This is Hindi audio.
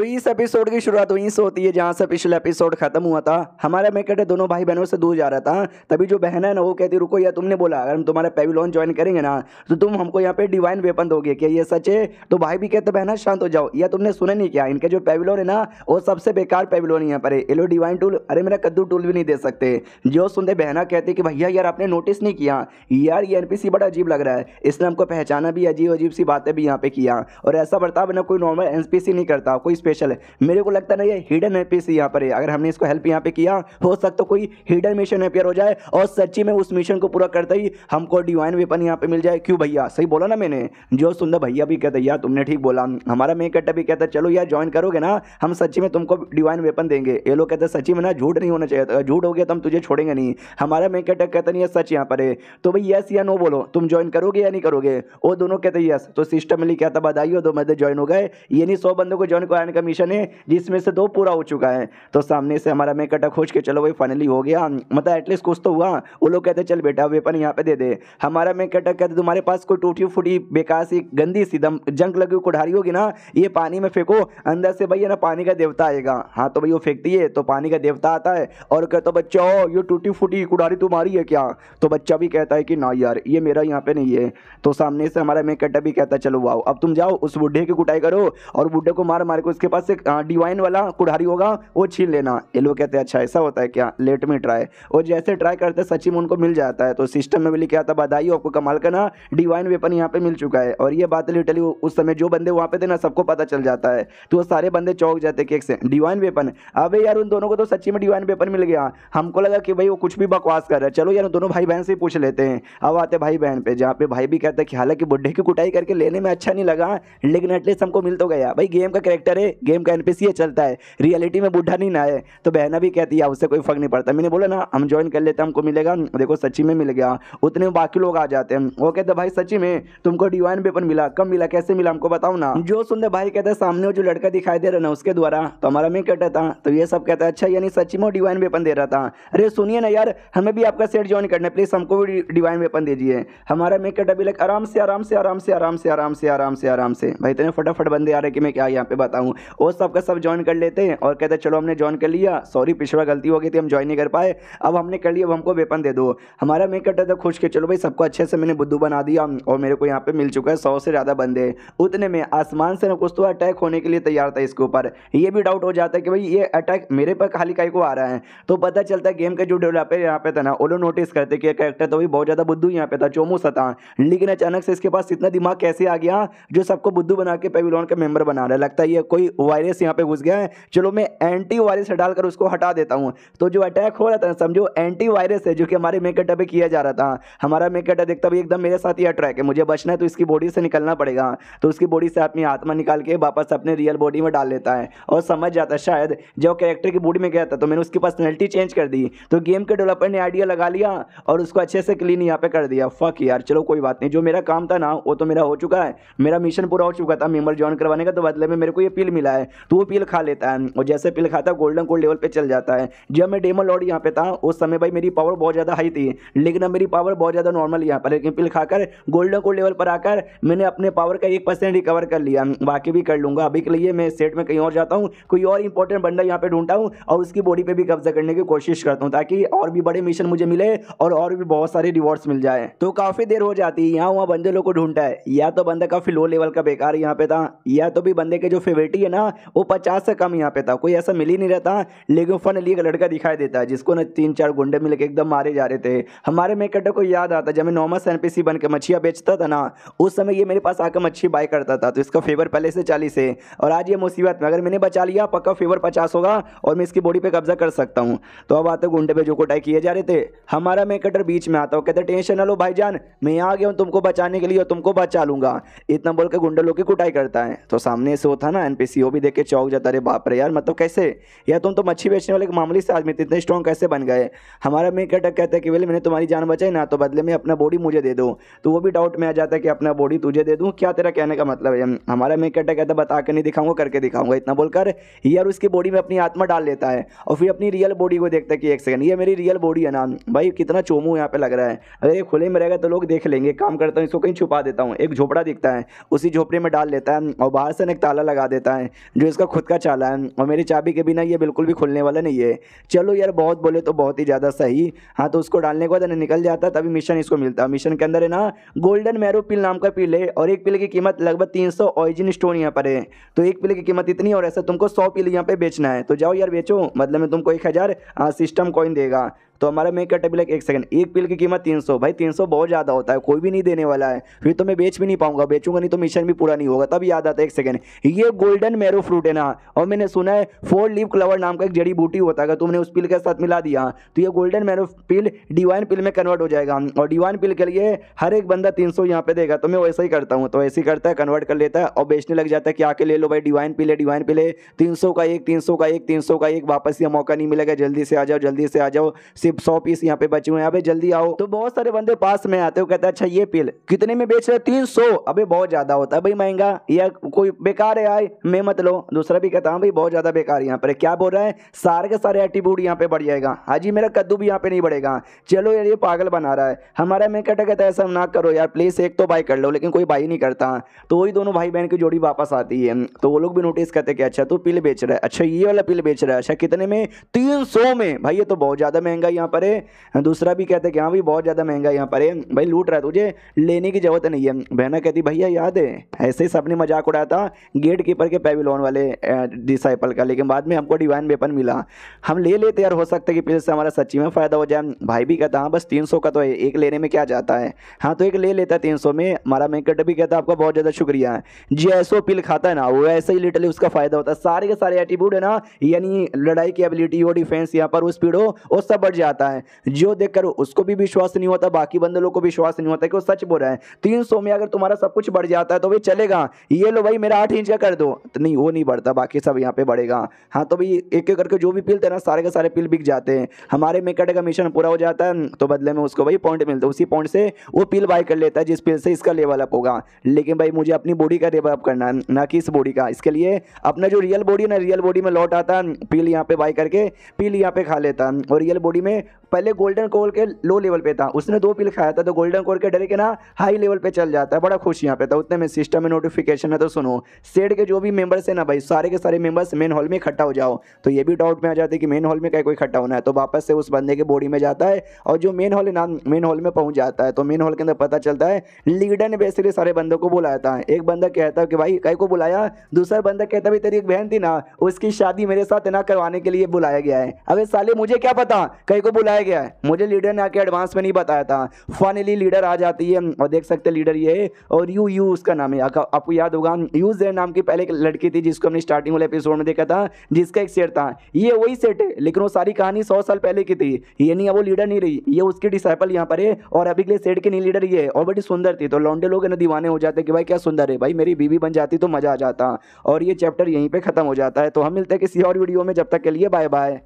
तो इस एपिसोड की शुरुआत वहीं से होती है जहाँ से पिछला एपिसोड खत्म हुआ था हमारा मेकट दोनों भाई बहनों से दूर जा रहा था तभी जो बहन है ना वो कहती रुको या तुमने बोला अगर हम तुम्हारे पेविलोन ज्वाइन करेंगे ना तो तुम हमको यहाँ पे डिवाइन वेपन दोगे क्या ये सच है तो भाई भी कहते बहना शांत हो जाओ या तुमने सुना नहीं क्या इनके जो पेविलोन है ना वो सबसे बेकार पेविलोन यहाँ पर है ये डिवाइन टूल अरे मेरा कद्दू टूल भी नहीं दे सकते जो सुनते बहना कहते कि भैया यार आपने नोटिस नहीं किया यार ये एन बड़ा अजीब लग रहा है इसने हमको पहचाना भी अजीब अजीब सी बातें भी यहाँ पे किया और ऐसा बर्ताव ना कोई नॉर्मल एन नहीं करता कोई स्पेशल है मेरे को लगता नहीं है हिडन एपिस यहाँ पर है अगर हमने इसको हेल्प यहाँ पे किया हो सकता तो कोई हिडन मिशन अपेयर हो जाए और सच्ची में उस मिशन को पूरा करते ही हमको डिवाइन वेपन यहाँ पे मिल जाए क्यों भैया सही बोला ना मैंने जो सुंदर भैया भी कहते यार तुमने ठीक बोला हमारा मेन कट्टा भी कहता चलो यार ज्वाइन करोगे ना हम सच्ची में तुमको डिवाइन वेपन देंगे ये लोग कहते सच्ची में ना झूठ नहीं होना चाहिए झूठ हो गया तो हम तुझे छोड़ेंगे नहीं हमारा मेन कट्टा कहता नहीं है सच यहाँ पर है तो भाई यस या नो बोलो तुम ज्वाइन करोगे या नहीं करोगे वो दोनों कहते यस तो सिस्टमली कहता बधाई हो दो मैं ज्वाइन हो गए ये नहीं सौ बंदों को ज्वाइन कराने भुगतान कमीशन है जिसमें से दो पूरा हो चुका है तो सामने से हमारा मैं कटा खोज के चलो भाई फाइनली हो गया मतलब एटलीस्ट कुछ तो हुआ वो लोग कहते चल बेटा वेपन यहाँ पे दे दे हमारा मैं कटा कहते तुम्हारे पास कोई टूटी फूटी बेकार सी गंदी सी दम जंक लगी हुई कुठारी होगी ना ये पानी में फेंको अंदर से भैया ना पानी का देवता आएगा हाँ तो भाई वो फेंकती है तो पानी का देवता आता है और कहता बच्चा ये टूटी फूटी कुढ़ारी तुम्हारी है क्या तो बच्चा भी कहता है कि ना यार ये मेरा यहाँ पे नहीं है तो सामने से हमारा मैं कटा भी कहता चलो वाओ अब तुम जाओ उस बुढ़े की कुटाई करो और बुढ़े को मार मार के उसके पास एक डिवाइन वाला कुढ़ारी होगा वो छीन लेना ये लोग कहते हैं अच्छा ऐसा होता है क्या लेट में ट्राई और जैसे ट्राई करते सचिन उनको मिल जाता है तो सिस्टम में भी लिखे आता बधाई आपको कमाल का ना डिवाइन वेपन यहाँ पे मिल चुका है और ये बात लिटली उस समय जो बंदे वहाँ पे थे ना सबको पता चल जाता है तो वो सारे बंदे चौक जाते कि से डिवाइन वेपन अब यार उन दोनों को तो सच्ची में डिवाइन वेपन मिल गया हमको लगा कि भाई वो कुछ भी बकवास कर रहा है चलो यार दोनों भाई बहन से पूछ लेते हैं अब आते भाई बहन पे जहाँ पे भाई भी कहते हैं कि हालांकि बुढ़े की कुटाई करके लेने में अच्छा नहीं लगा लेकिन एटलीस्ट हमको मिल तो गया भाई गेम का कैरेक्टर है गेम का एनपीसी ये चलता है रियलिटी में बुढ़ा नहीं ना है तो बहना भी कहती है उससे कोई फर्क नहीं पड़ता मैंने बोला ना हम ज्वाइन कर लेते हमको मिलेगा देखो सची में मिल गया उतने बाकी लोग आ जाते हैं वो कहते भाई सची में तुमको डिवाइन पेपर मिला कब मिला कैसे मिला हमको बताओ ना जो सुन भाई कहते सामने जो लड़का दिखाई दे रहा ना उसके द्वारा तो हमारा मैं कहता था तो ये सब कहता है अच्छा यानी सची में डिवाइन पेपर दे रहा था अरे सुनिए ना यार हमें भी आपका सेट ज्वाइन करना है प्लीज़ हमको भी डिवाइन वेपन दीजिए हमारा मैं कटा आराम से आराम से आराम से आराम से आराम से आराम से आराम से भाई इतने फटाफट बंदे आ रहे कि मैं क्या यहाँ पे बताऊँ वो सब का सब ज्वाइन कर लेते हैं और कहते हैं चलो हमने ज्वाइन कर लिया सॉरी पिछड़ा गलती हो गई थी हम ज्वाइन नहीं कर पाए अब हमने कर लिया अब हमको वेपन दे दो हमारा मैं कहता था खुश के चलो भाई सबको अच्छे से मैंने बुद्धू बना दिया और मेरे को यहाँ पर मिल चुका है सौ से ज़्यादा बंदे उतने में आसमान से ना कुछ तो अटैक होने के लिए तैयार था इसके ऊपर ये भी डाउट हो जाता है कि भाई ये अटैक मेरे पर खाली काई को आ रहा है तो पता चलता है गेम के जो डेवलपर यहाँ पे था ना वो लोग नोटिस करते कि कैरेक्टर तो भाई बहुत ज़्यादा बुद्धू यहाँ पे था चोमू सता लेकिन अचानक से इसके पास इतना दिमाग कैसे आ गया जो सबको बुद्धू बना के पेविलोन का मेंबर बना रहा है लगता है ये कोई वायरस यहाँ पे घुस गया है चलो मैं एंटी वायरस डालकर उसको हटा देता हूँ तो जो अटैक हो रहा था समझो एंटी वायरस है जो कि हमारे मेकअटा पे किया जा रहा था हमारा मेकअटा देखता भी एकदम मेरे साथ ही अट्रैक है मुझे बचना है तो इसकी बॉडी से निकलना पड़ेगा तो उसकी बॉडी से अपनी आत्मा निकाल के वापस अपने रियल बॉडी में डाल लेता है और समझ जाता है शायद जब कैरेक्टर की बॉडी में गया था तो मैंने उसकी पर्सनैलिटी चेंज कर दी तो गेम के डेवलपर ने आइडिया लगा लिया और उसको अच्छे से क्लीन यहाँ पे कर दिया फक यार चलो कोई बात नहीं जो मेरा काम था ना वो तो मेरा हो चुका है मेरा मिशन पूरा हो चुका था मेम्बर ज्वाइन करवाने का तो बदले में मेरे को ये फील मिला है तो वो पिल खा लेता है और जैसे पिल खाता है गोल्डन कोल्ड लेवल पर चल जाता है जब मैं डेमो लॉर्ड यहाँ पे था उस समय भाई मेरी पावर बहुत ज़्यादा हाई थी लेकिन अब मेरी पावर बहुत ज़्यादा नॉर्मल यहाँ पर लेकिन पिल खाकर गोल्डन कोल्ड लेवल पर आकर मैंने अपने पावर का एक परसेंट रिकवर कर लिया बाकी भी कर लूँगा अभी के लिए मैं सेट में कहीं और जाता हूँ कोई और इंपॉर्टेंट बंदा यहाँ पर ढूंढता हूँ और उसकी बॉडी पर भी कब्जा करने की कोशिश करता हूँ ताकि और भी बड़े मिशन मुझे मिले और और भी बहुत सारे रिवॉर्ड्स मिल जाए तो काफ़ी देर हो जाती है यहाँ वहाँ बंदे लोग को ढूंढता है या तो बंदा काफ़ी लो लेवल का बेकार यहाँ पे था या तो भी बंदे के जो फेवरेटी ना वो पचास से कम यहाँ पे था कोई ऐसा मिल ही नहीं रहता लेकिन फनली एक लड़का दिखाई देता है जिसको ना तीन चार गुंडे मिल के एकदम मारे जा रहे थे हमारे मेकटर को याद आता जब मैं नॉमस एन बन के मछियाँ बेचता था ना उस समय ये मेरे पास आकर मच्छी बाय करता था तो इसका फेवर पहले से चालीस है और आज ये मुसीबत में अगर मैंने बचा लिया पक्का फेवर पचास होगा और मैं इसकी बॉडी पर कब्जा कर सकता हूँ तो अब आते गुंडे पे जो कोटाई किए जा रहे थे हमारा मेकटर बीच में आता हूँ कहते टेंशन ना लो भाई जान मैं आ गया हूँ तुमको बचाने के लिए और तुमको बचा लूंगा इतना बोल के गुंडे लोग की कुटाई करता है तो सामने से वो था ना एनपीसी सीओ भी देख के चौक जाता अरे बाप रे यार मतलब कैसे यार तुम तो मच्छी बेचने वाले एक मामूली से आदमी इतने स्ट्रॉन्ग कैसे बन गए हमारा मेक कटक कहता है कि वेल मैंने तुम्हारी जान बचाई ना तो बदले में अपना बॉडी मुझे दे दो तो वो भी डाउट में आ जाता है कि अपना बॉडी तुझे दे दूँ क्या तेरा कहने का मतलब है हमारा मेक कटक कहता बता के नहीं दिखाऊंगा करके दिखाऊंगा इतना बोलकर यार उसकी बॉडी में अपनी आत्मा डाल लेता है और फिर अपनी रियल बॉडी को देखता है कि एक सेकंड ये मेरी रियल बॉडी है ना भाई कितना चोमू यहाँ पे लग रहा है अगर ये खुले में रहेगा तो लोग देख लेंगे काम करता हूँ इसको कहीं छुपा देता हूँ एक झोपड़ा दिखता है उसी झोपड़े में डाल लेता है और बाहर से एक ताला लगा देता है जो इसका खुद का चालान और मेरी चाबी के बिना ये बिल्कुल भी खुलने वाला नहीं है चलो यार बहुत बोले तो बहुत ही ज़्यादा सही हाँ तो उसको डालने के बाद निकल जाता तभी मिशन इसको मिलता मिशन के अंदर है ना गोल्डन मैरो पिल नाम का पिल है और एक पिल की कीमत लगभग तीन सौ ऑरिजिन स्टोन यहाँ पर है तो एक पिल की कीमत इतनी और ऐसा तुमको सौ पिल यहाँ पर बेचना है तो जाओ यार बेचो मतलब मैं तुमको एक हाँ, सिस्टम कॉइन देगा तो हमारा मैं क्या टेबल एक सेकंड एक पिल की कीमत तीन सौ भाई तीन सौ बहुत ज़्यादा होता है कोई भी नहीं देने वाला है फिर तो मैं बेच भी नहीं पाऊंगा बेचूंगा नहीं तो मिशन भी पूरा नहीं होगा तब याद आता है एक सेकंड ये गोल्डन मेरो फ्रूट है ना और मैंने सुना है फोर लीव क्लवर नाम का एक जड़ी बूटी होता है तुमने उस पिल के साथ मिला दिया तो ये गोल्डन मेरो पिल डिवाइन पिल में कन्वर्ट हो जाएगा और डिवाइन पिल के लिए हर एक बंदा तीन सौ यहाँ पे देगा तो मैं वैसा ही करता हूँ तो ऐसे ही करता है कन्वर्ट कर लेता है और बेचने लग जाता है कि आके ले लो भाई डिवाइन पिल है डिवाइन पिल है तीन का एक तीन का एक तीन का एक वापस ये मौका नहीं मिलेगा जल्दी से आ जाओ जल्दी से आ जाओ सिर्फ सौ पीस यहाँ पे बचे हुए हैं अबे जल्दी आओ तो बहुत सारे बंदे पास में आते हो कहते हैं अच्छा ये पिल कितने में बेच रहे हो तीन सौ अभी बहुत ज्यादा होता है भाई महंगा या कोई बेकार है आए मैं मत लो दूसरा भी कहता हूँ भाई बहुत ज्यादा बेकार यहाँ पर क्या बोल रहे हैं सारे के सारे एटीट्यूड यहाँ पे बढ़ जाएगा हाजी मेरा कद्दू भी यहाँ पे नहीं बढ़ेगा चलो यार ये पागल बना रहा है हमारा मैं कहता कहता है ऐसा ना करो यार प्लीज एक तो बाई कर लो लेकिन कोई बाई नहीं करता तो वही दोनों भाई बहन की जोड़ी वापस आती है तो वो लोग भी नोटिस करते कि अच्छा तू पिल बेच रहा है अच्छा ये वाला पिल बेच रहा है अच्छा कितने में तीन में भाई ये तो बहुत ज्यादा महंगा यहाँ पर है दूसरा भी कहता है कि हाँ भाई बहुत ज़्यादा महंगा यहाँ पर है भाई लूट रहा है तुझे लेने की ज़रूरत नहीं है बहना कहती भैया याद है ऐसे ही सबने मजाक उड़ाया था गेट कीपर के पेविलोन वाले डिसाइपल का लेकिन बाद में हमको डिवाइन वेपन मिला हम ले लेते यार हो सकता है कि पीछे से हमारा सच्ची में फ़ायदा हो जाए भाई भी कहता हाँ बस तीन का तो है एक लेने में क्या जाता है हाँ तो एक ले लेता है तीन में हमारा मेकट भी कहता आपका बहुत ज़्यादा शुक्रिया है जैसो पिल खाता है ना वो ऐसे ही लिटरली उसका फ़ायदा होता है सारे के सारे एटीट्यूड है ना यानी लड़ाई की एबिलिटी हो डिफेंस यहाँ पर वो स्पीड हो वो सब बढ़ जाए आता है जो देखकर उसको भी विश्वास नहीं होता बाकी बंदे लोग को विश्वास नहीं होता कि वो सच बोल रहा है तीन सौ में अगर तुम्हारा सब कुछ बढ़ जाता है तो भाई चलेगा ये लो भाई मेरा आठ इंच का कर दो तो नहीं वो नहीं बढ़ता बाकी सब यहाँ पे बढ़ेगा हाँ तो भाई एक एक करके जो भी पिलते हैं ना सारे के सारे पिल बिक जाते हैं हमारे मेकर का मिशन पूरा हो जाता है तो बदले में उसको भाई पॉइंट मिलता है उसी पॉइंट से वो पिल बाय कर लेता है जिस पिल से इसका लेवल अप होगा लेकिन भाई मुझे अपनी बॉडी का लेवल अप करना है ना कि इस बॉडी का इसके लिए अपना जो रियल बॉडी है ना रियल बॉडी में लौट आता है पिल यहाँ पे बाय करके पिल यहाँ पे खा लेता है और रियल बॉडी में में पहले गोल्डन कोर के लो लेवल पे था उसने दो पिल खाया था तो गोल्डन कोर के डर के ना हाई लेवल पे चल जाता है बड़ा खुश यहाँ पे था उतने में सिस्टम में नोटिफिकेशन है तो सुनो सेड के जो भी मेंबर्स है ना भाई सारे के सारे मेंबर्स मेन हॉल में इकट्ठा हो जाओ तो ये भी डाउट में आ जाते कि मेन हॉल में क्या कोई इकट्ठा होना है तो वापस से उस बंदे के बॉडी में जाता है और जो मेन हॉल नाम मेन हॉल में पहुंच जाता है तो मेन हॉल के अंदर पता चलता है लीडर ने बेसिकली सारे बंदों को बुलाया था एक बंदा कहता है कि भाई कई को बुलाया दूसरा बंदा कहता भाई तेरी एक बहन थी ना उसकी शादी मेरे साथ ना करवाने के लिए बुलाया गया है अब साले मुझे क्या पता कई को बुलाया बताया गया है मुझे लीडर ने आके एडवांस में नहीं बताया था फाइनली लीडर आ जाती है और देख सकते लीडर ये है और यू यू उसका नाम है आपको याद होगा यू जैन नाम की पहले एक लड़की थी जिसको हमने स्टार्टिंग वाले एपिसोड में देखा था जिसका एक सेट था ये वही सेट है लेकिन वो सारी कहानी सौ साल पहले की थी ये नहीं वो लीडर नहीं रही ये उसकी डिसाइपल यहाँ पर है और अभी के लिए सेट की नहीं लीडर ये है और बड़ी सुंदर थी तो लॉन्डे लोग ना दीवाने हो जाते कि भाई क्या सुंदर है भाई मेरी बीवी बन जाती तो मज़ा आ जाता और ये चैप्टर यहीं पर ख़त्म हो जाता है तो हम मिलते हैं किसी और वीडियो में जब तक के लिए बाय बाय